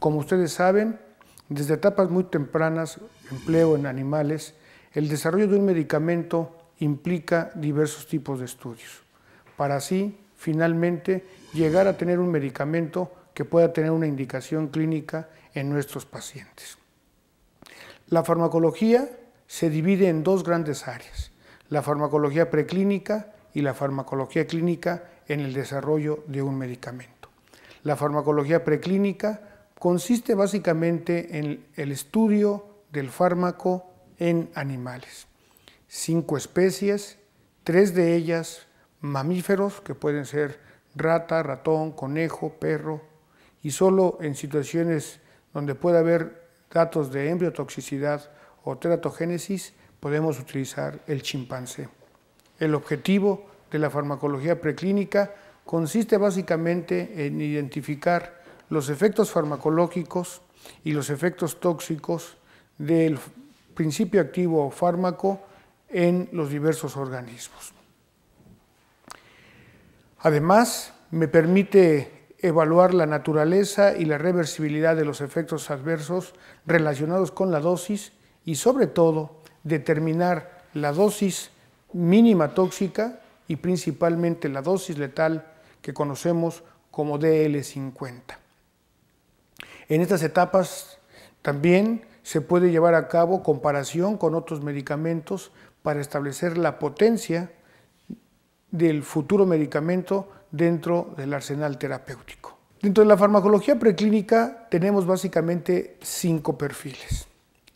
Como ustedes saben, desde etapas muy tempranas, empleo en animales, el desarrollo de un medicamento implica diversos tipos de estudios, para así, finalmente, llegar a tener un medicamento que pueda tener una indicación clínica en nuestros pacientes. La farmacología se divide en dos grandes áreas, la farmacología preclínica y la farmacología clínica en el desarrollo de un medicamento. La farmacología preclínica consiste básicamente en el estudio del fármaco en animales. Cinco especies, tres de ellas mamíferos, que pueden ser rata, ratón, conejo, perro, y solo en situaciones donde pueda haber datos de embriotoxicidad o teratogénesis, podemos utilizar el chimpancé. El objetivo de la farmacología preclínica consiste básicamente en identificar los efectos farmacológicos y los efectos tóxicos del principio activo o fármaco en los diversos organismos. Además, me permite evaluar la naturaleza y la reversibilidad de los efectos adversos relacionados con la dosis y sobre todo determinar la dosis mínima tóxica y principalmente la dosis letal que conocemos como DL50. En estas etapas también se puede llevar a cabo comparación con otros medicamentos para establecer la potencia del futuro medicamento dentro del arsenal terapéutico. Dentro de la farmacología preclínica tenemos básicamente cinco perfiles.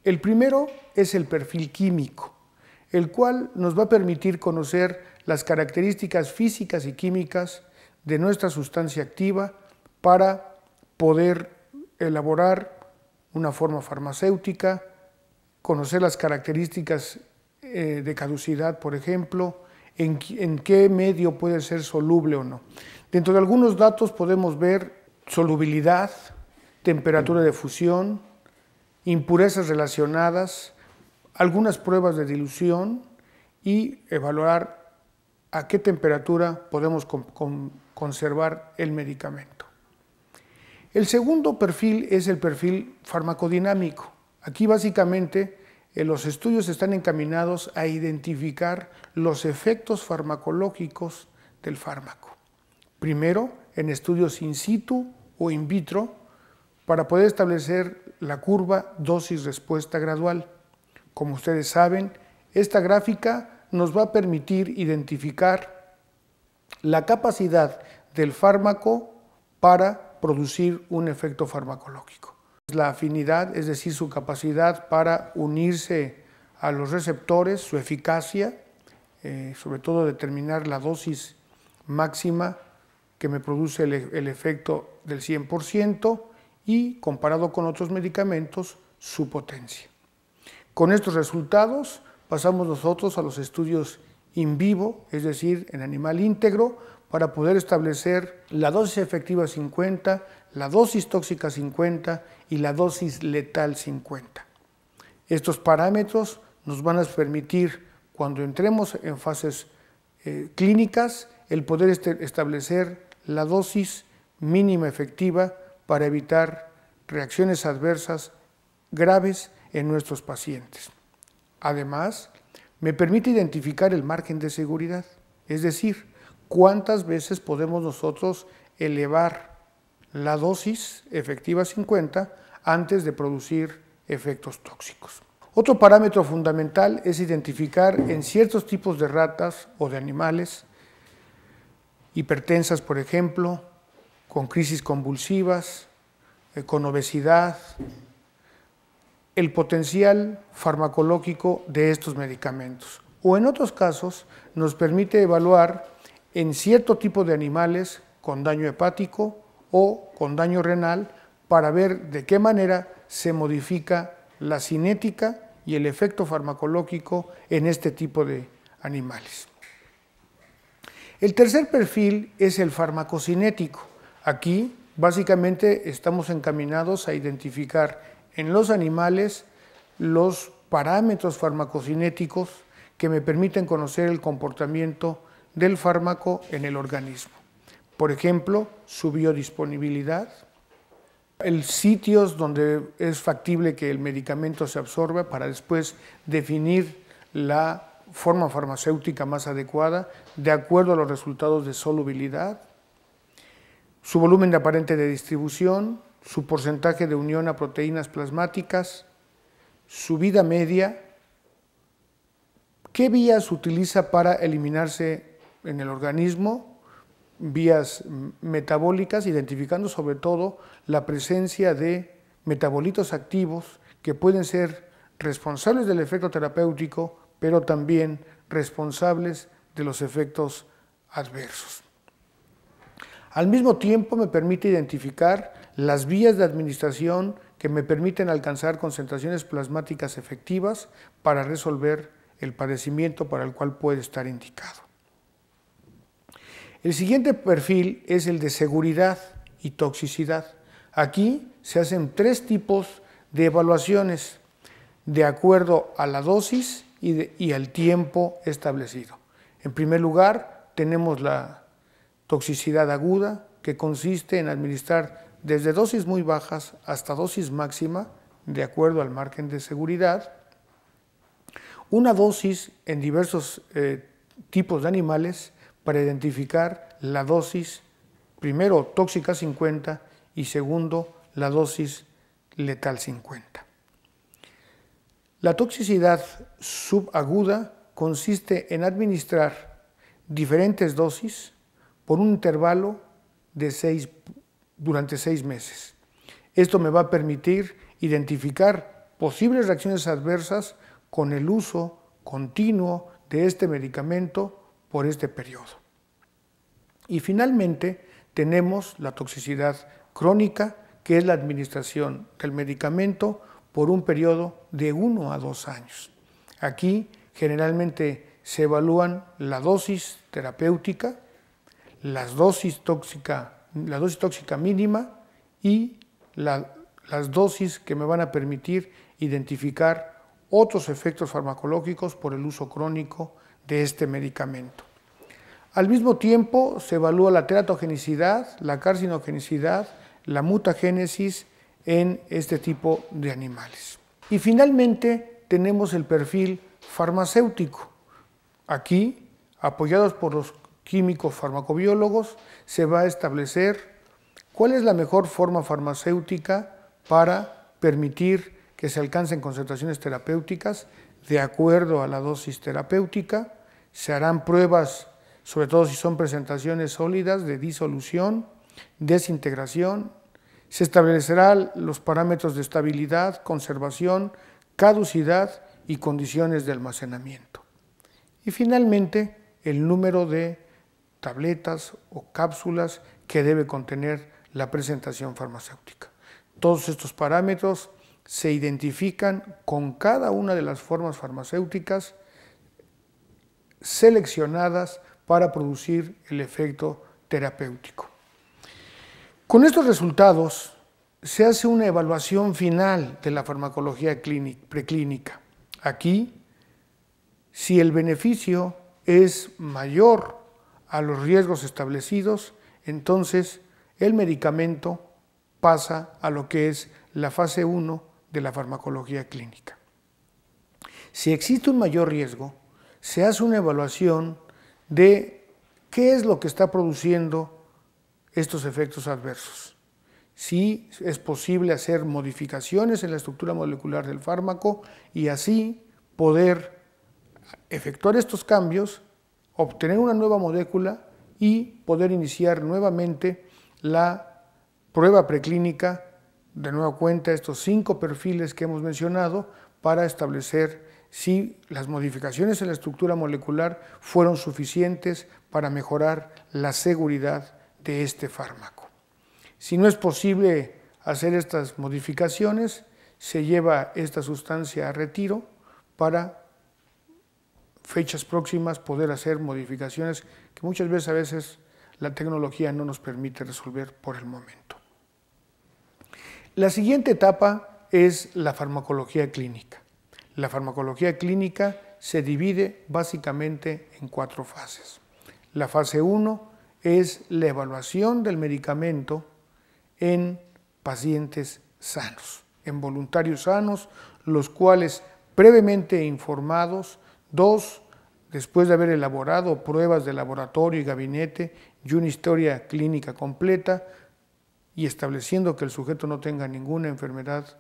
El primero es el perfil químico, el cual nos va a permitir conocer las características físicas y químicas de nuestra sustancia activa para poder elaborar una forma farmacéutica, conocer las características eh, de caducidad, por ejemplo, en, qué medio puede ser soluble o no. Dentro de algunos datos podemos ver solubilidad, temperatura de fusión, impurezas relacionadas, algunas pruebas de dilución y evaluar a qué temperatura podemos conservar el medicamento. El segundo perfil es el perfil farmacodinámico. Aquí básicamente eh, los estudios están encaminados a identificar los efectos farmacológicos del fármaco. Primero, en estudios in situ o in vitro, para poder establecer la curva dosis-respuesta gradual. Como ustedes saben, esta gráfica nos va a permitir identificar la capacidad del fármaco para producir un efecto farmacológico. La afinidad, es decir, su capacidad para unirse a los receptores, su eficacia, eh, sobre todo determinar la dosis máxima que me produce el e, efecto del 100% y, comparado con otros medicamentos, su potencia. Con estos resultados pasamos nosotros a los estudios in vivo, es decir, en animal íntegro, para poder establecer la dosis efectiva 50, la dosis tóxica 50 y la dosis letal 50. Estos parámetros nos van a permitir, cuando entremos en fases eh, clínicas, el poder este, establecer la dosis mínima efectiva para evitar reacciones adversas graves en nuestros pacientes. Además, me permite identificar el margen de seguridad, es decir, ¿Cuántas veces podemos nosotros elevar la dosis efectiva 50 antes de producir efectos tóxicos? Otro parámetro fundamental es identificar en ciertos tipos de ratas o de animales, hipertensas por ejemplo, con crisis convulsivas, eh, con obesidad, el potencial farmacológico de estos medicamentos. O en otros casos nos permite evaluar en cierto tipo de animales con daño hepático o con daño renal para ver de qué manera se modifica la cinética y el efecto farmacológico en este tipo de animales. El tercer perfil es el farmacocinético. Aquí básicamente estamos encaminados a identificar en los animales los parámetros farmacocinéticos que me permiten conocer el comportamiento del fármaco en el organismo. Por ejemplo, su biodisponibilidad, el sitios donde es factible que el medicamento se absorba para después definir la forma farmacéutica más adecuada de acuerdo a los resultados de solubilidad, su volumen de aparente de distribución, su porcentaje de unión a proteínas plasmáticas, su vida media, qué vías utiliza para eliminarse en el organismo, vías metabólicas, identificando sobre todo la presencia de metabolitos activos que pueden ser responsables del efecto terapéutico, pero también responsables de los efectos adversos. Al mismo tiempo me permite identificar las vías de administración que me permiten alcanzar concentraciones plasmáticas efectivas para resolver el padecimiento para el cual puede estar indicado. El siguiente perfil es el de seguridad y toxicidad. Aquí se hacen tres tipos de evaluaciones de acuerdo a la dosis y, al tiempo establecido. En primer lugar, tenemos la toxicidad aguda, que consiste en administrar desde dosis muy bajas hasta dosis máxima, de acuerdo al margen de seguridad, una dosis en diversos eh, tipos de animales para identificar la dosis, primero tóxica 50 y segundo la dosis letal 50. La toxicidad subaguda consiste en administrar diferentes dosis por un intervalo de durante seis meses. Esto me va a permitir identificar posibles reacciones adversas con el uso continuo de este medicamento por este periodo. Y finalmente tenemos la toxicidad crónica, que es la administración del medicamento por un periodo de uno a dos años. Aquí generalmente se evalúan la dosis terapéutica, dosis la dosis tóxica mínima y las dosis que me van a permitir identificar otros efectos farmacológicos por el uso crónico de este medicamento. Al mismo tiempo se evalúa la teratogenicidad, la carcinogenicidad, la mutagénesis en este tipo de animales. Y finalmente tenemos el perfil farmacéutico. Aquí, apoyados por los químicos farmacobiólogos, se va a establecer cuál es la mejor forma farmacéutica para permitir que se alcancen concentraciones terapéuticas de acuerdo a la dosis terapéutica, se harán pruebas, sobre todo si son presentaciones sólidas, de disolución, desintegración, se establecerán los parámetros de estabilidad, conservación, caducidad y condiciones de almacenamiento. Y finalmente, el número de tabletas o cápsulas que debe contener la presentación farmacéutica. Todos estos parámetros se identifican con cada una de las formas farmacéuticas seleccionadas para producir el efecto terapéutico. Con estos resultados se hace una evaluación final de la farmacología preclínica. Aquí, si el beneficio es mayor a los riesgos establecidos, entonces el medicamento pasa a lo que es la fase 1 de la farmacología clínica. Si existe un mayor riesgo, se hace una evaluación de qué es lo que está produciendo estos efectos adversos. Si es posible hacer modificaciones en la estructura molecular del fármaco y así poder efectuar estos cambios, obtener una nueva molécula y poder iniciar nuevamente la prueba preclínica de nueva cuenta estos cinco perfiles que hemos mencionado para establecer si las modificaciones en la estructura molecular fueron suficientes para mejorar la seguridad de este fármaco. Si no es posible hacer estas modificaciones, se lleva esta sustancia a retiro para fechas próximas poder hacer modificaciones que muchas veces a veces la tecnología no nos permite resolver por el momento. La siguiente etapa es la farmacología clínica. La farmacología clínica se divide básicamente en cuatro fases. La fase 1 es la evaluación del medicamento en pacientes sanos, en voluntarios sanos, los cuales brevemente informados, dos, después de haber elaborado pruebas de laboratorio y gabinete y una historia clínica completa, y estableciendo que el sujeto no tenga ninguna enfermedad,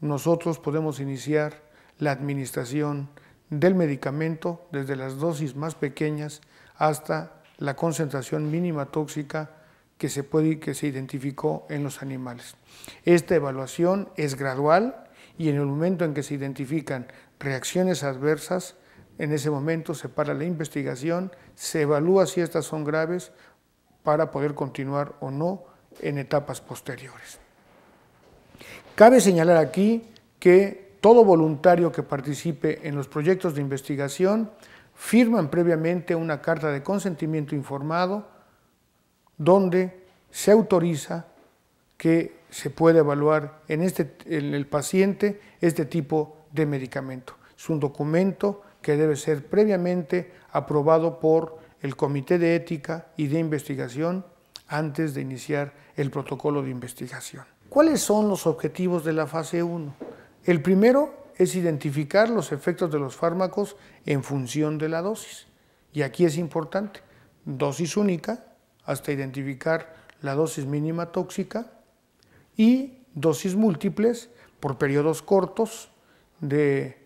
nosotros podemos iniciar la administración del medicamento desde las dosis más pequeñas hasta la concentración mínima tóxica que se puede que se identificó en los animales. Esta evaluación es gradual y en el momento en que se identifican reacciones adversas, en ese momento se para la investigación, se evalúa si estas son graves para poder continuar o no en etapas posteriores. Cabe señalar aquí que todo voluntario que participe en los proyectos de investigación firma previamente una carta de consentimiento informado donde se autoriza que se puede evaluar en, este, en el paciente este tipo de medicamento. Es un documento que debe ser previamente aprobado por el Comité de Ética y de Investigación antes de iniciar el protocolo de investigación. ¿Cuáles son los objetivos de la fase 1? El primero es identificar los efectos de los fármacos en función de la dosis. Y aquí es importante, dosis única hasta identificar la dosis mínima tóxica y dosis múltiples por periodos cortos de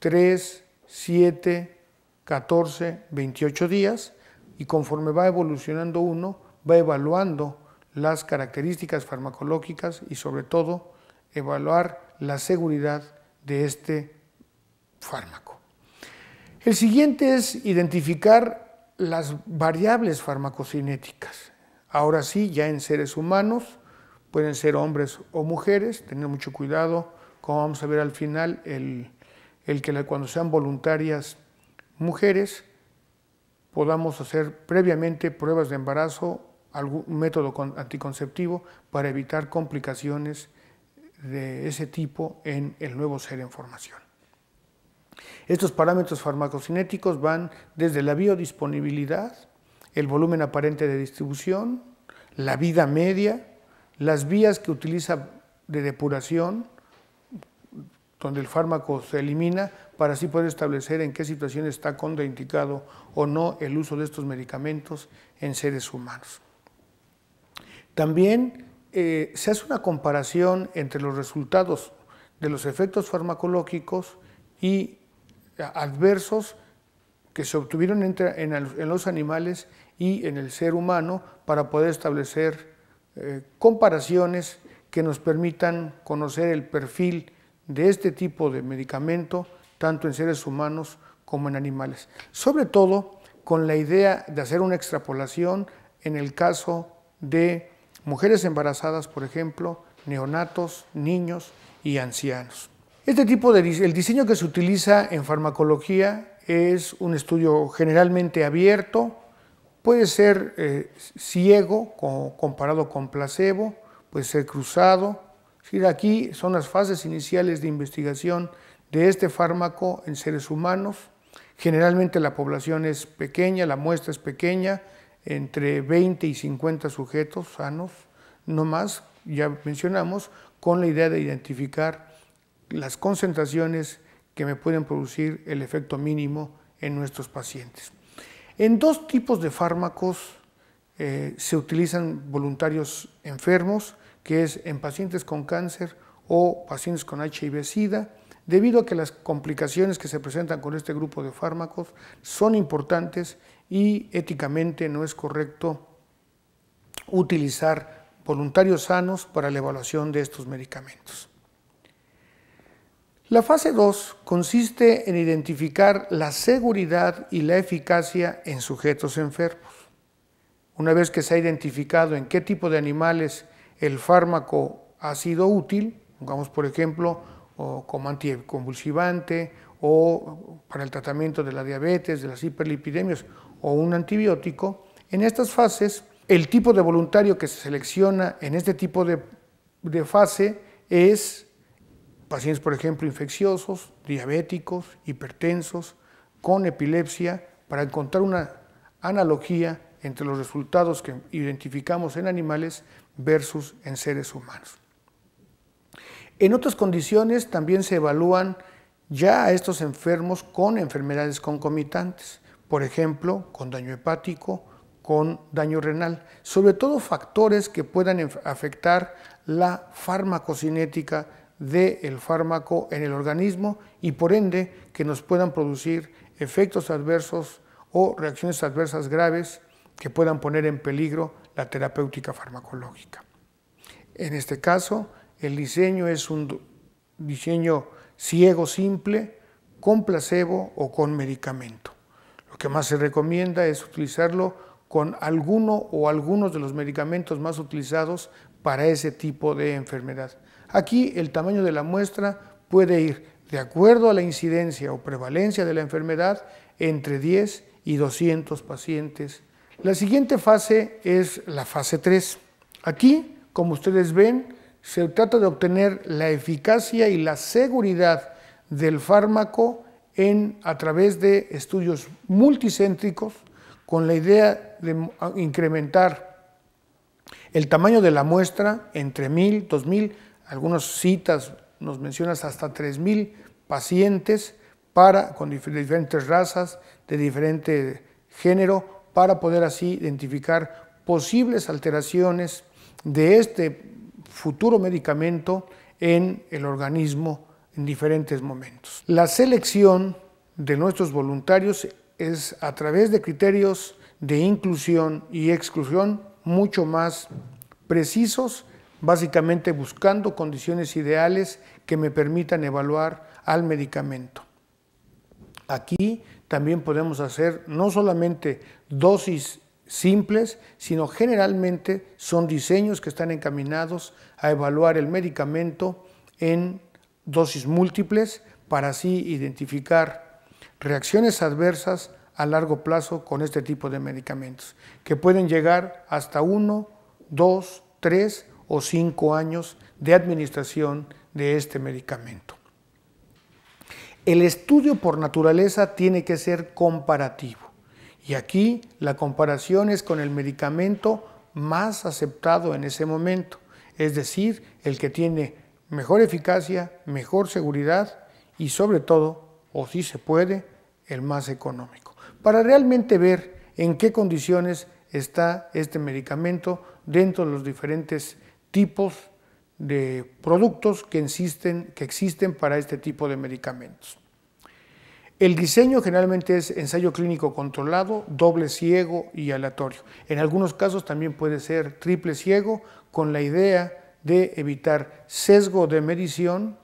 3, 7, 14, 28 días y conforme va evolucionando uno, va evaluando las características farmacológicas y sobre todo evaluar la seguridad de este fármaco. El siguiente es identificar las variables farmacocinéticas. Ahora sí, ya en seres humanos, pueden ser hombres o mujeres, tener mucho cuidado, como vamos a ver al final, el, el que cuando sean voluntarias mujeres podamos hacer previamente pruebas de embarazo algún método anticonceptivo para evitar complicaciones de ese tipo en el nuevo ser en formación. Estos parámetros farmacocinéticos van desde la biodisponibilidad, el volumen aparente de distribución, la vida media, las vías que utiliza de depuración, donde el fármaco se elimina, para así poder establecer en qué situación está contraindicado o no el uso de estos medicamentos en seres humanos. También eh, se hace una comparación entre los resultados de los efectos farmacológicos y eh, adversos que se obtuvieron en, los animales y en el ser humano para poder establecer eh, comparaciones que nos permitan conocer el perfil de este tipo de medicamento, tanto en seres humanos como en animales. Sobre todo con la idea de hacer una extrapolación en el caso de mujeres embarazadas, por ejemplo, neonatos, niños y ancianos. Este tipo el diseño que se utiliza en farmacología es un estudio generalmente abierto, puede ser eh, ciego comparado con placebo, puede ser cruzado. Aquí son las fases iniciales de investigación de este fármaco en seres humanos. Generalmente la población es pequeña, la muestra es pequeña, entre 20 y 50 sujetos sanos, no más, ya mencionamos, con la idea de identificar las concentraciones que me pueden producir el efecto mínimo en nuestros pacientes. En dos tipos de fármacos eh, se utilizan voluntarios enfermos, que es en pacientes con cáncer o pacientes con HIV-Sida, debido a que las complicaciones que se presentan con este grupo de fármacos son importantes y éticamente no es correcto utilizar voluntarios sanos para la evaluación de estos medicamentos. La fase 2 consiste en identificar la seguridad y la eficacia en sujetos enfermos. Una vez que se ha identificado en qué tipo de animales el fármaco ha sido útil, pongamos por ejemplo o como anticonvulsivante o para el tratamiento de la diabetes, de las hiperlipidemias o un antibiótico, en estas fases el tipo de voluntario que se selecciona en este tipo de, fase es pacientes, por ejemplo, infecciosos, diabéticos, hipertensos, con epilepsia, para encontrar una analogía entre los resultados que identificamos en animales versus en seres humanos. En otras condiciones también se evalúan ya a estos enfermos con enfermedades concomitantes por ejemplo, con daño hepático, con daño renal, sobre todo factores que puedan afectar la farmacocinética del fármaco en el organismo y por ende que nos puedan producir efectos adversos o reacciones adversas graves que puedan poner en peligro la terapéutica farmacológica. En este caso, el diseño es un diseño ciego simple con placebo o con medicamento que más se recomienda es utilizarlo con alguno o algunos de los medicamentos más utilizados para ese tipo de enfermedad. Aquí el tamaño de la muestra puede ir, de acuerdo a la incidencia o prevalencia de la enfermedad, entre 10 y 200 pacientes. La siguiente fase es la fase 3. Aquí, como ustedes ven, se trata de obtener la eficacia y la seguridad del fármaco a través de estudios multicéntricos con la idea de incrementar el tamaño de la muestra entre 1.000, 2.000, algunas citas nos mencionas hasta 3.000 pacientes para, con diferentes razas, de diferente género, para poder así identificar posibles alteraciones de este futuro medicamento en el organismo en diferentes momentos. La selección de nuestros voluntarios es a través de criterios de inclusión y exclusión mucho más precisos, básicamente buscando condiciones ideales que me permitan evaluar al medicamento. Aquí también podemos hacer no solamente dosis simples, sino generalmente son diseños que están encaminados a evaluar el medicamento en dosis múltiples para así identificar reacciones adversas a largo plazo con este tipo de medicamentos, que pueden llegar hasta 1, 2, 3 o 5 años de administración de este medicamento. El estudio por naturaleza tiene que ser comparativo y aquí la comparación es con el medicamento más aceptado en ese momento, es decir, el que tiene mejor eficacia, mejor seguridad y sobre todo, o si se puede, el más económico. Para realmente ver en qué condiciones está este medicamento dentro de los diferentes tipos de productos que existen, que existen para este tipo de medicamentos. El diseño generalmente es ensayo clínico controlado, doble ciego y aleatorio. En algunos casos también puede ser triple ciego con la idea de evitar sesgo de medición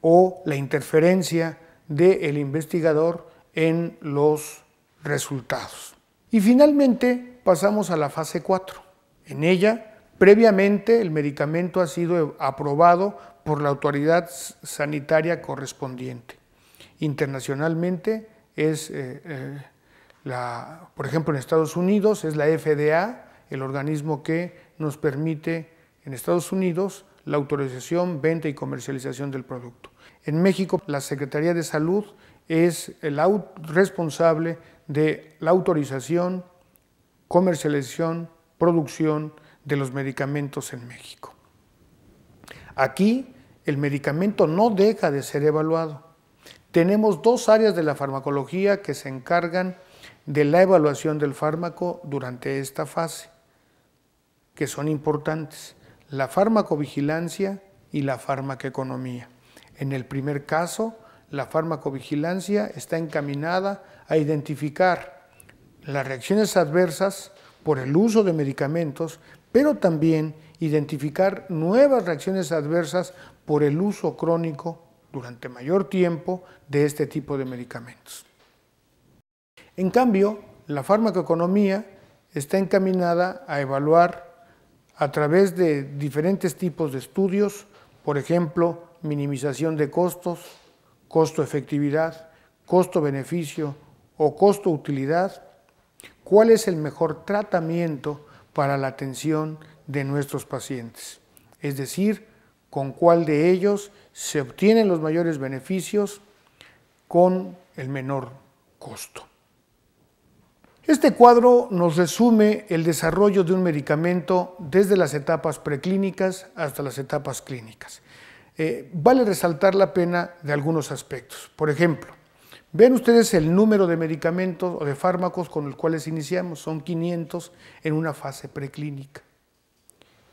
o la interferencia del investigador en los resultados. Y finalmente pasamos a la fase 4. En ella, previamente el medicamento ha sido aprobado por la autoridad sanitaria correspondiente. Internacionalmente es, eh, eh, la, por ejemplo, en Estados Unidos es la FDA, el organismo que nos permite en Estados Unidos la autorización, venta y comercialización del producto. En México, la Secretaría de Salud es el responsable de la autorización, comercialización, producción de los medicamentos en México. Aquí el medicamento no deja de ser evaluado. Tenemos dos áreas de la farmacología que se encargan de la evaluación del fármaco durante esta fase que son importantes, la farmacovigilancia y la farmacoeconomía. En el primer caso, la farmacovigilancia está encaminada a identificar las reacciones adversas por el uso de medicamentos, pero también identificar nuevas reacciones adversas por el uso crónico durante mayor tiempo de este tipo de medicamentos. En cambio, la farmacoeconomía está encaminada a evaluar a través de diferentes tipos de estudios, por ejemplo, minimización de costos, costo-efectividad, costo-beneficio o costo-utilidad, cuál es el mejor tratamiento para la atención de nuestros pacientes, es decir, con cuál de ellos se obtienen los mayores beneficios con el menor costo. Este cuadro nos resume el desarrollo de un medicamento desde las etapas preclínicas hasta las etapas clínicas. Eh, vale resaltar la pena de algunos aspectos. Por ejemplo, ven ustedes el número de medicamentos o de fármacos con los cuales iniciamos, son 500 en una fase preclínica.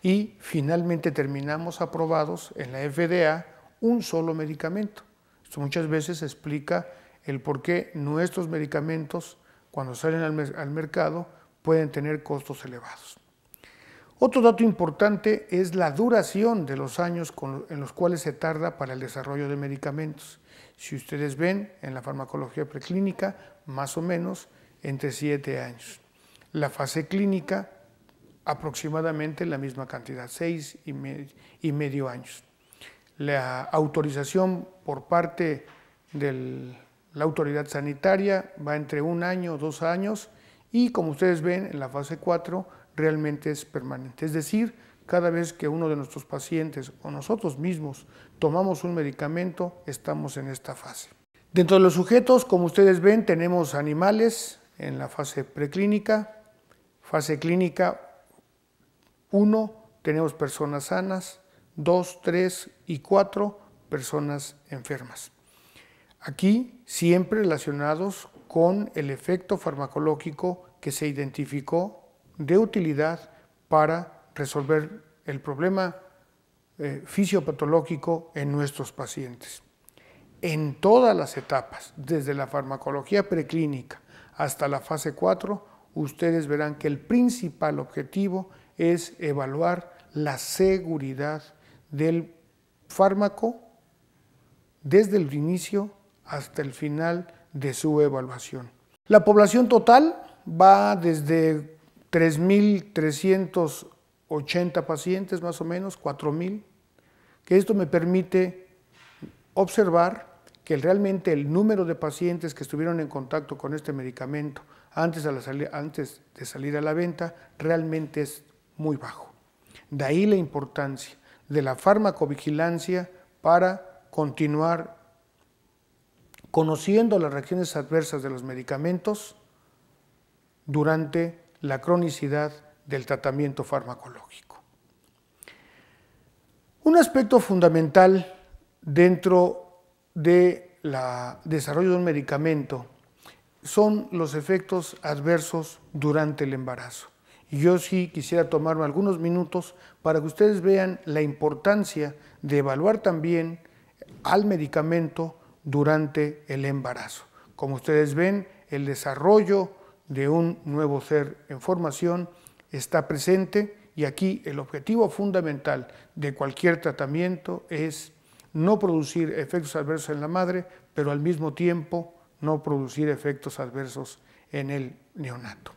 Y finalmente terminamos aprobados en la FDA un solo medicamento. Esto muchas veces explica el por qué nuestros medicamentos cuando salen al, mercado pueden tener costos elevados. Otro dato importante es la duración de los años en los cuales se tarda para el desarrollo de medicamentos. Si ustedes ven en la farmacología preclínica, más o menos entre siete años. La fase clínica, aproximadamente la misma cantidad, seis y, y, medio años. La autorización por parte del la autoridad sanitaria, va entre un año o dos años y como ustedes ven en la fase 4 realmente es permanente. Es decir, cada vez que uno de nuestros pacientes o nosotros mismos tomamos un medicamento, estamos en esta fase. Dentro de los sujetos, como ustedes ven, tenemos animales en la fase preclínica, fase clínica 1, tenemos personas sanas, 2, 3 y 4 personas enfermas. Aquí siempre relacionados con el efecto farmacológico que se identificó de utilidad para resolver el problema eh, fisiopatológico en nuestros pacientes. En todas las etapas, desde la farmacología preclínica hasta la fase 4, ustedes verán que el principal objetivo es evaluar la seguridad del fármaco desde el inicio hasta el final de su evaluación. La población total va desde 3.380 pacientes, más o menos, 4.000, que esto me permite observar que realmente el número de pacientes que estuvieron en contacto con este medicamento antes, antes de salir a la venta realmente es muy bajo. De ahí la importancia de la farmacovigilancia para continuar conociendo las reacciones adversas de los medicamentos durante la cronicidad del tratamiento farmacológico. Un aspecto fundamental dentro del desarrollo de un medicamento son los efectos adversos durante el embarazo. Y yo sí quisiera tomarme algunos minutos para que ustedes vean la importancia de evaluar también al medicamento durante el embarazo. Como ustedes ven, el desarrollo de un nuevo ser en formación está presente y aquí el objetivo fundamental de cualquier tratamiento es no producir efectos adversos en la madre, pero al mismo tiempo no producir efectos adversos en el neonato.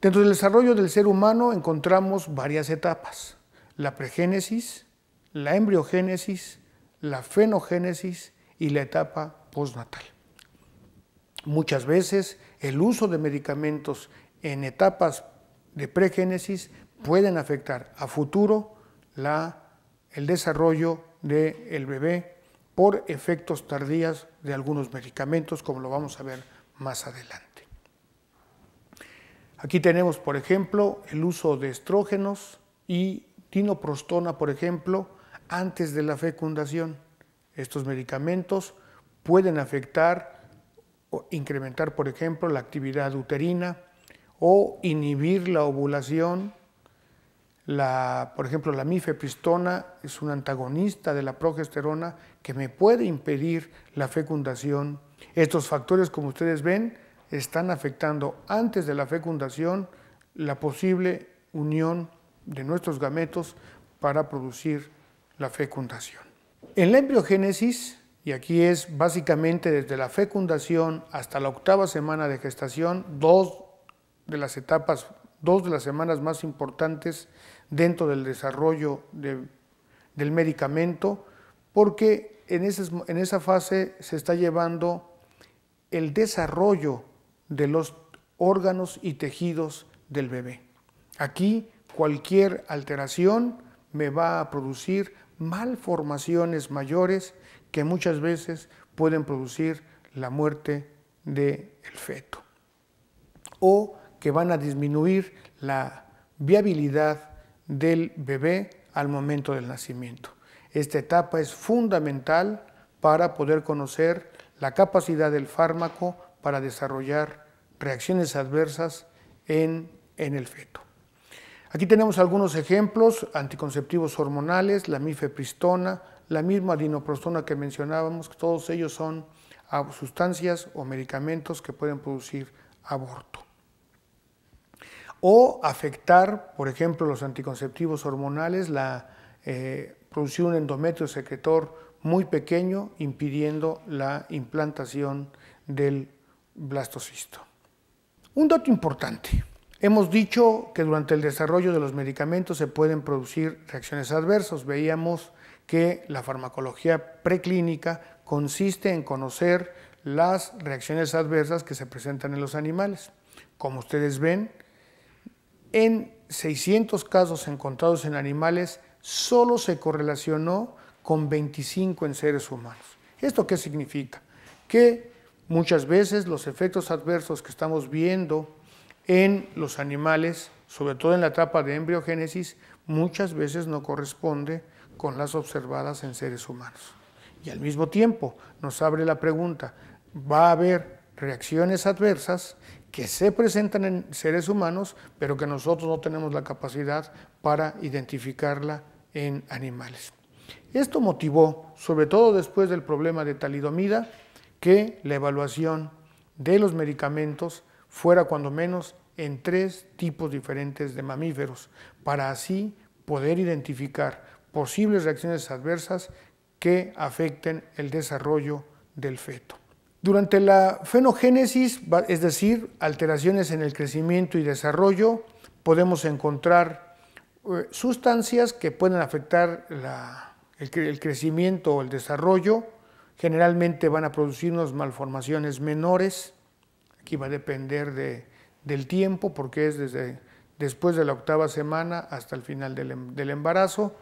Dentro del desarrollo del ser humano encontramos varias etapas, la pregénesis, la embriogénesis, la fenogénesis y la etapa postnatal. Muchas veces el uso de medicamentos en etapas de pregénesis pueden afectar a futuro el desarrollo del bebé por efectos tardías de algunos medicamentos, como lo vamos a ver más adelante. Aquí tenemos, por ejemplo, el uso de estrógenos y tinoprostona, por ejemplo, antes de la fecundación estos medicamentos pueden afectar o incrementar, por ejemplo, la actividad uterina o inhibir la ovulación. por ejemplo, la mifepristona es un antagonista de la progesterona que me puede impedir la fecundación. Estos factores, como ustedes ven, están afectando antes de la fecundación la posible unión de nuestros gametos para producir la fecundación. En la embriogénesis, y aquí es básicamente desde la fecundación hasta la octava semana de gestación, dos de las etapas, dos de las semanas más importantes dentro del desarrollo del medicamento, porque en esa fase se está llevando el desarrollo de los órganos y tejidos del bebé. Aquí cualquier alteración me va a producir malformaciones mayores que muchas veces pueden producir la muerte del feto o que van a disminuir la viabilidad del bebé al momento del nacimiento. Esta etapa es fundamental para poder conocer la capacidad del fármaco para desarrollar reacciones adversas en, en el feto. Aquí tenemos algunos ejemplos, anticonceptivos hormonales, la mifepristona, la misma dinoprostona que mencionábamos, todos ellos son sustancias o medicamentos que pueden producir aborto. O afectar, por ejemplo, los anticonceptivos hormonales, la, producción eh, producir un endometrio secretor muy pequeño, impidiendo la implantación del blastocisto. Un dato importante, Hemos dicho que durante el desarrollo de los medicamentos se pueden producir reacciones adversas. Veíamos que la farmacología preclínica consiste en conocer las reacciones adversas que se presentan en los animales. Como ustedes ven, en 600 casos encontrados en animales, solo se correlacionó con 25 en seres humanos. ¿Esto qué significa? Que muchas veces los efectos adversos que estamos viendo en los animales, sobre todo en la etapa de embriogénesis, muchas veces no corresponde con las observadas en seres humanos. Y al mismo tiempo nos abre la pregunta, ¿va a haber reacciones adversas que se presentan en seres humanos, pero que nosotros no tenemos la capacidad para identificarla en animales? Esto motivó, sobre todo después del problema de talidomida, que la evaluación de los medicamentos fuera cuando menos en tres tipos diferentes de mamíferos, para así poder identificar posibles reacciones adversas que afecten el desarrollo del feto. Durante la fenogénesis, es decir, alteraciones en el crecimiento y desarrollo, podemos encontrar eh, sustancias que pueden afectar el, el crecimiento o el desarrollo. Generalmente van a producirnos malformaciones menores, que va a depender del tiempo porque es desde después de la octava semana hasta el final del, em, embarazo.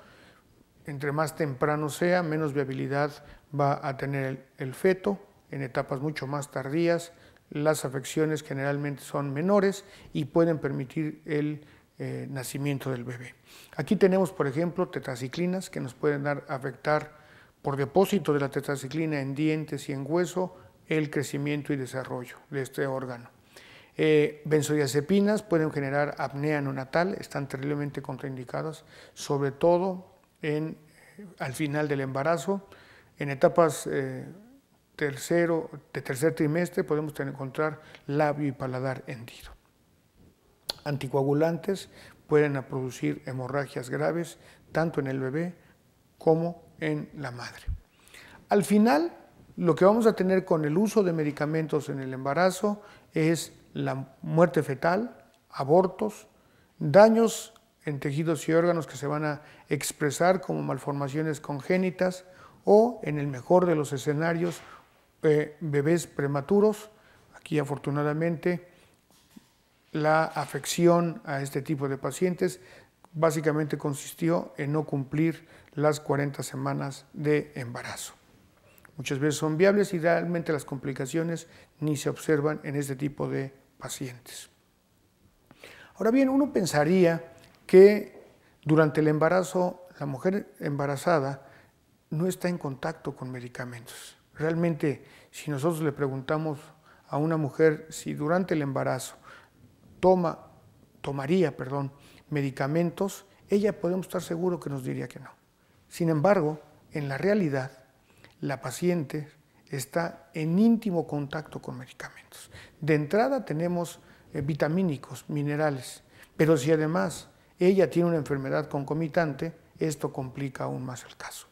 Entre más temprano sea, menos viabilidad va a tener el, feto en etapas mucho más tardías. Las afecciones generalmente son menores y pueden permitir el eh, nacimiento del bebé. Aquí tenemos, por ejemplo, tetraciclinas que nos pueden dar, afectar por depósito de la tetraciclina en dientes y en hueso, el crecimiento y desarrollo de este órgano. Eh, benzodiazepinas pueden generar apnea neonatal, están terriblemente contraindicadas, sobre todo en, eh, al final del embarazo. En etapas eh, tercero, de tercer trimestre podemos encontrar labio y paladar hendido. Anticoagulantes pueden producir hemorragias graves tanto en el bebé como en la madre. Al final, lo que vamos a tener con el uso de medicamentos en el embarazo es la muerte fetal, abortos, daños en tejidos y órganos que se van a expresar como malformaciones congénitas o, en el mejor de los escenarios, eh, bebés prematuros. Aquí afortunadamente la afección a este tipo de pacientes básicamente consistió en no cumplir las 40 semanas de embarazo muchas veces son viables y realmente las complicaciones ni se observan en este tipo de pacientes. Ahora bien, uno pensaría que durante el embarazo la mujer embarazada no está en contacto con medicamentos. Realmente, si nosotros le preguntamos a una mujer si durante el embarazo toma, tomaría perdón, medicamentos, ella podemos estar seguro que nos diría que no. Sin embargo, en la realidad, la paciente está en íntimo contacto con medicamentos. De entrada tenemos eh, vitamínicos, minerales, pero si además ella tiene una enfermedad concomitante, esto complica aún más el caso.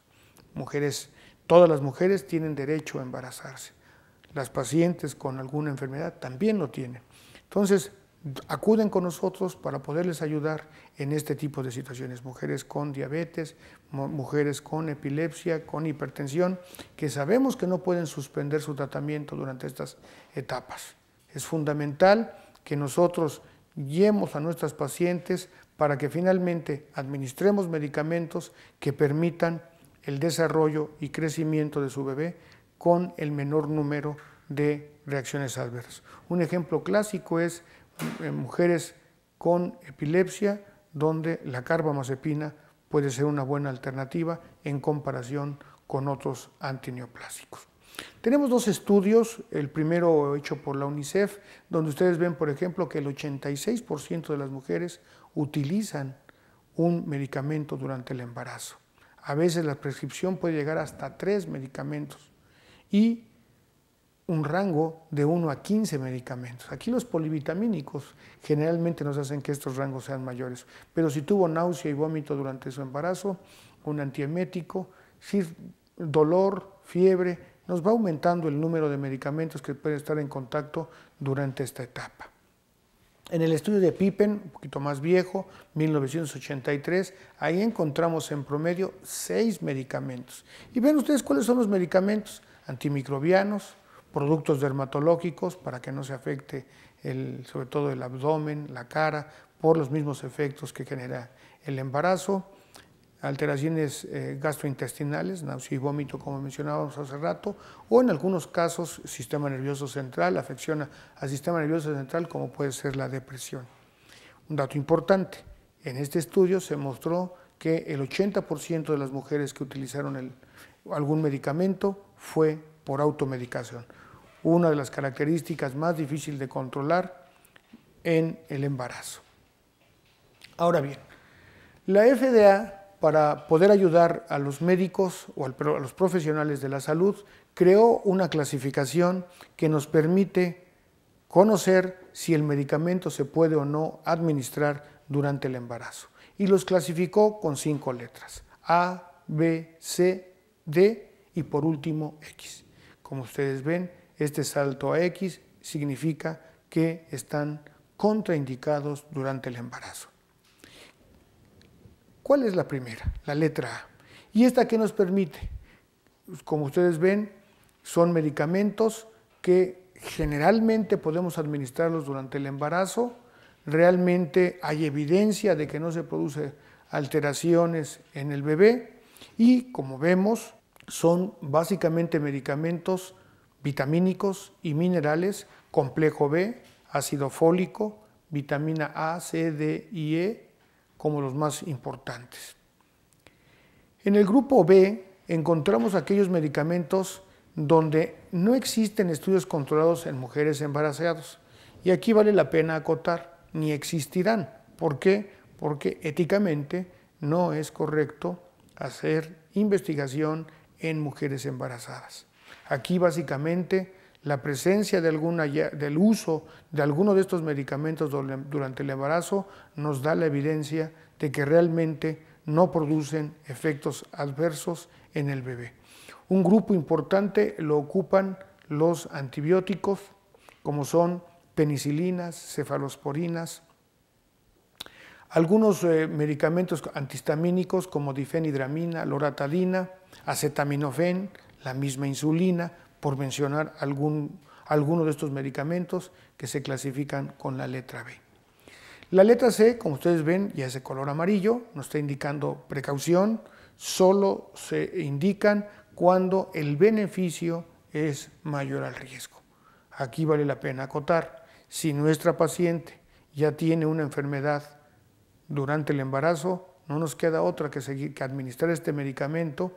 Mujeres, todas las mujeres tienen derecho a embarazarse. Las pacientes con alguna enfermedad también lo tienen. Entonces, acuden con nosotros para poderles ayudar en este tipo de situaciones. Mujeres con diabetes, mujeres con epilepsia, con hipertensión, que sabemos que no pueden suspender su tratamiento durante estas etapas. Es fundamental que nosotros guiemos a nuestras pacientes para que finalmente administremos medicamentos que permitan el desarrollo y crecimiento de su bebé con el menor número de reacciones adversas. Un ejemplo clásico es en eh, mujeres con epilepsia, donde la carbamazepina puede ser una buena alternativa en comparación con otros antineoplásicos. Tenemos dos estudios, el primero hecho por la UNICEF, donde ustedes ven, por ejemplo, que el 86% de las mujeres utilizan un medicamento durante el embarazo. A veces la prescripción puede llegar hasta tres medicamentos y un rango de 1 a 15 medicamentos. Aquí los polivitamínicos generalmente nos hacen que estos rangos sean mayores, pero si tuvo náusea y vómito durante su embarazo, un antiemético, dolor, fiebre, nos va aumentando el número de medicamentos que pueden estar en contacto durante esta etapa. En el estudio de Pippen, un poquito más viejo, 1983, ahí encontramos en promedio 6 medicamentos. Y ven ustedes cuáles son los medicamentos antimicrobianos, productos dermatológicos para que no se afecte sobre todo el abdomen, la cara, por los mismos efectos que genera el embarazo, alteraciones eh, gastrointestinales, náuseas y vómito, como mencionábamos hace rato, o en algunos casos sistema nervioso central, afecciona al sistema nervioso central como puede ser la depresión. Un dato importante, en este estudio se mostró que el 80% de las mujeres que utilizaron algún medicamento fue por automedicación una de las características más difíciles de controlar en el embarazo. Ahora bien, la FDA, para poder ayudar a los médicos o a los profesionales de la salud, creó una clasificación que nos permite conocer si el medicamento se puede o no administrar durante el embarazo. Y los clasificó con cinco letras, A, B, C, D y por último X. Como ustedes ven, este salto a X significa que están contraindicados durante el embarazo. ¿Cuál es la primera? La letra A. ¿Y esta qué nos permite? Pues, como ustedes ven, son medicamentos que generalmente podemos administrarlos durante el embarazo. Realmente hay evidencia de que no se producen alteraciones en el bebé y como vemos son básicamente medicamentos vitamínicos y minerales, complejo B, ácido fólico, vitamina A, C, D y E como los más importantes. En el grupo B encontramos aquellos medicamentos donde no existen estudios controlados en mujeres embarazadas. Y aquí vale la pena acotar, ni existirán. ¿Por qué? Porque éticamente no es correcto hacer investigación en mujeres embarazadas. Aquí básicamente la presencia del uso de alguno de estos medicamentos durante el embarazo nos da la evidencia de que realmente no producen efectos adversos en el bebé. Un grupo importante lo ocupan los antibióticos, como son penicilinas, cefalosporinas, algunos eh, medicamentos antihistamínicos como difenidramina, loratadina, acetaminofén, la misma insulina, por mencionar algún, alguno de estos medicamentos que se clasifican con la letra B. La letra C, como ustedes ven, ya es de color amarillo, nos está indicando precaución, solo se indican cuando el beneficio es mayor al riesgo. Aquí vale la pena acotar, si nuestra paciente ya tiene una enfermedad durante el embarazo, no nos queda otra que, seguir, que administrar este medicamento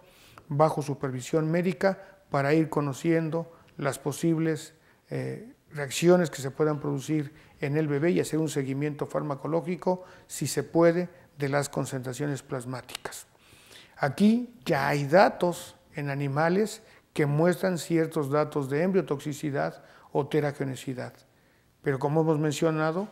bajo supervisión médica para ir conociendo las posibles eh, reacciones que se puedan producir en el bebé y hacer un seguimiento farmacológico, si se puede, de las concentraciones plasmáticas. Aquí ya hay datos en animales que muestran ciertos datos de embriotoxicidad o teragenicidad. Pero como hemos mencionado,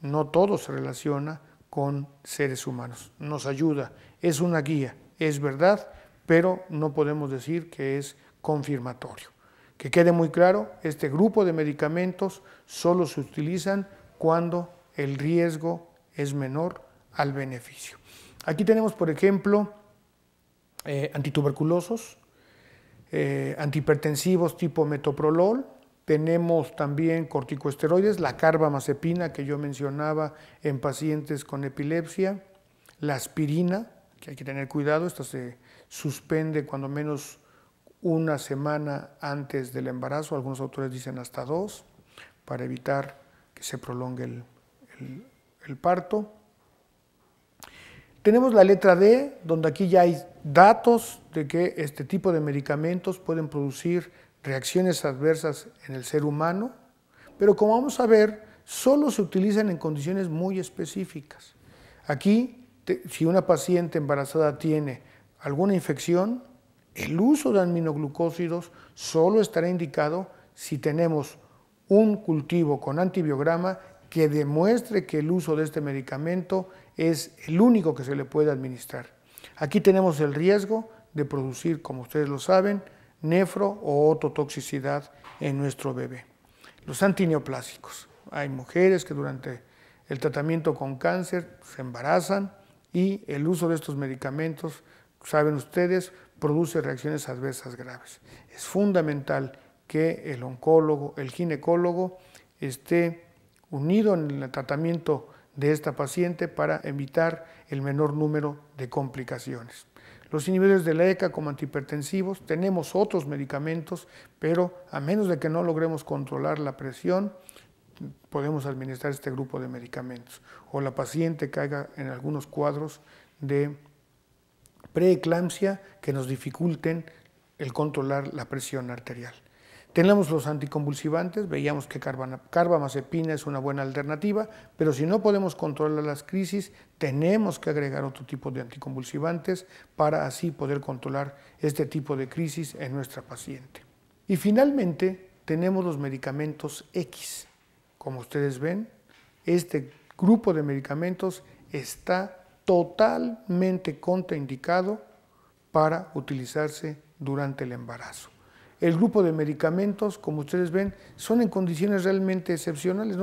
no todo se relaciona con seres humanos. Nos ayuda, es una guía, es verdad, pero no podemos decir que es confirmatorio. Que quede muy claro, este grupo de medicamentos solo se utilizan cuando el riesgo es menor al beneficio. Aquí tenemos, por ejemplo, eh, antituberculosos, eh, antihipertensivos tipo metoprolol, tenemos también corticosteroides, la carbamazepina que yo mencionaba en pacientes con epilepsia, la aspirina, que hay que tener cuidado, esta se suspende cuando menos una semana antes del embarazo, algunos autores dicen hasta dos, para evitar que se prolongue el, parto. Tenemos la letra D, donde aquí ya hay datos de que este tipo de medicamentos pueden producir reacciones adversas en el ser humano, pero como vamos a ver, solo se utilizan en condiciones muy específicas. Aquí, si una paciente embarazada tiene alguna infección, el uso de aminoglucósidos solo estará indicado si tenemos un cultivo con antibiograma que demuestre que el uso de este medicamento es el único que se le puede administrar. Aquí tenemos el riesgo de producir, como ustedes lo saben, nefro o ototoxicidad en nuestro bebé. Los antineoplásicos. Hay mujeres que durante el tratamiento con cáncer se embarazan y el uso de estos medicamentos saben ustedes, produce reacciones adversas graves. Es fundamental que el oncólogo, el ginecólogo, esté unido en el tratamiento de esta paciente para evitar el menor número de complicaciones. Los inhibidores de la ECA como antihipertensivos, tenemos otros medicamentos, pero a menos de que no logremos controlar la presión, podemos administrar este grupo de medicamentos o la paciente caiga en algunos cuadros de preeclampsia que nos dificulten el controlar la presión arterial. Tenemos los anticonvulsivantes, veíamos que carbamazepina es una buena alternativa, pero si no podemos controlar las crisis, tenemos que agregar otro tipo de anticonvulsivantes para así poder controlar este tipo de crisis en nuestra paciente. Y finalmente tenemos los medicamentos X. Como ustedes ven, este grupo de medicamentos está totalmente contraindicado para utilizarse durante el embarazo. El grupo de medicamentos, como ustedes ven, son en condiciones realmente excepcionales.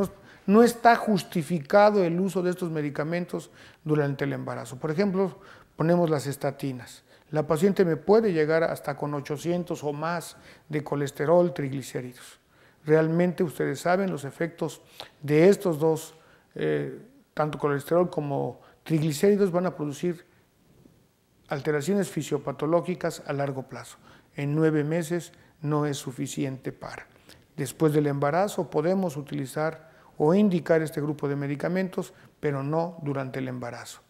No, está justificado el uso de estos medicamentos durante el embarazo. Por ejemplo, ponemos las estatinas. La paciente me puede llegar hasta con 800 o más de colesterol, triglicéridos. Realmente ustedes saben los efectos de estos dos, eh, tanto colesterol como triglicéridos van a producir alteraciones fisiopatológicas a largo plazo. En nueve meses no es suficiente para. Después del embarazo podemos utilizar o indicar este grupo de medicamentos, pero no durante el embarazo.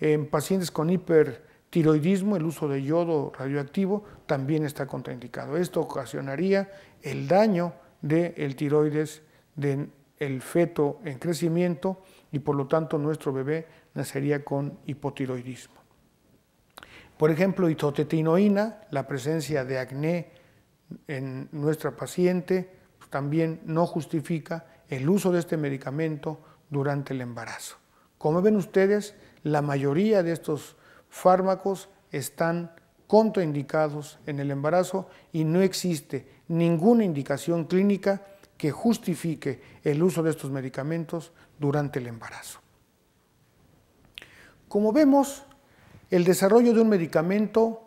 En pacientes con hipertiroidismo, el uso de yodo radioactivo también está contraindicado. Esto ocasionaría el daño del tiroides del feto en crecimiento y por lo tanto nuestro bebé nacería con hipotiroidismo. Por ejemplo, isotetinoína, la presencia de acné en nuestra paciente pues, también no justifica el uso de este medicamento durante el embarazo. Como ven ustedes, la mayoría de estos fármacos están contraindicados en el embarazo y no existe ninguna indicación clínica que justifique el uso de estos medicamentos durante el embarazo. Como vemos, el desarrollo de un medicamento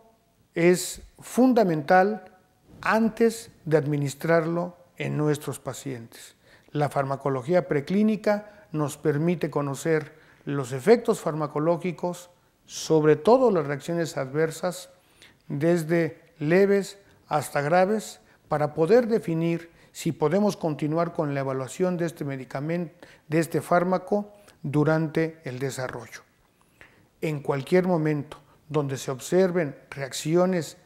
es fundamental antes de administrarlo en nuestros pacientes. La farmacología preclínica nos permite conocer los efectos farmacológicos, sobre todo las reacciones adversas, desde leves hasta graves, para poder definir si podemos continuar con la evaluación de este medicamento, de este fármaco durante el desarrollo. En cualquier momento donde se observen reacciones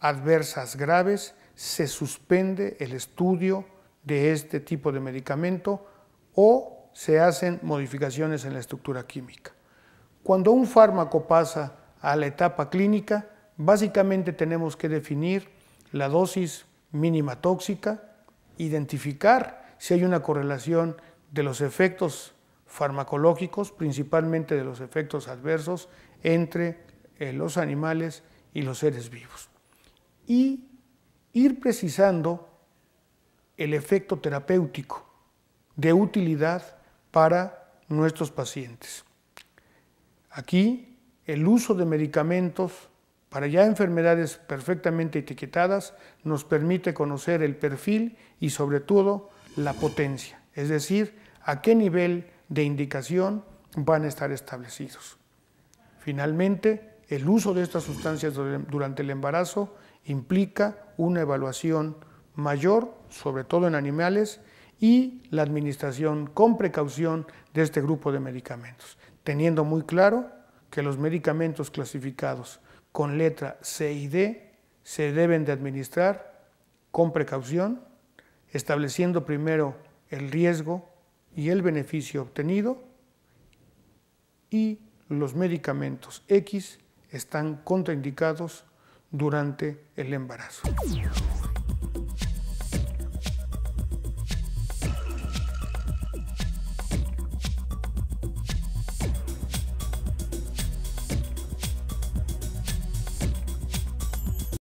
adversas graves, se suspende el estudio de este tipo de medicamento o se hacen modificaciones en la estructura química. Cuando un fármaco pasa a la etapa clínica, básicamente tenemos que definir la dosis mínima tóxica, identificar si hay una correlación de los efectos farmacológicos, principalmente de los efectos adversos, entre eh, los animales y los seres vivos. Y ir precisando el efecto terapéutico de utilidad para nuestros pacientes. Aquí el uso de medicamentos para ya enfermedades perfectamente etiquetadas, nos permite conocer el perfil y sobre todo la potencia, es decir, a qué nivel de indicación van a estar establecidos. Finalmente, el uso de estas sustancias durante el embarazo implica una evaluación mayor, sobre todo en animales, y la administración con precaución de este grupo de medicamentos, teniendo muy claro que los medicamentos clasificados con letra C y D se deben de administrar con precaución, estableciendo primero el riesgo y el beneficio obtenido y los medicamentos X están contraindicados durante el embarazo.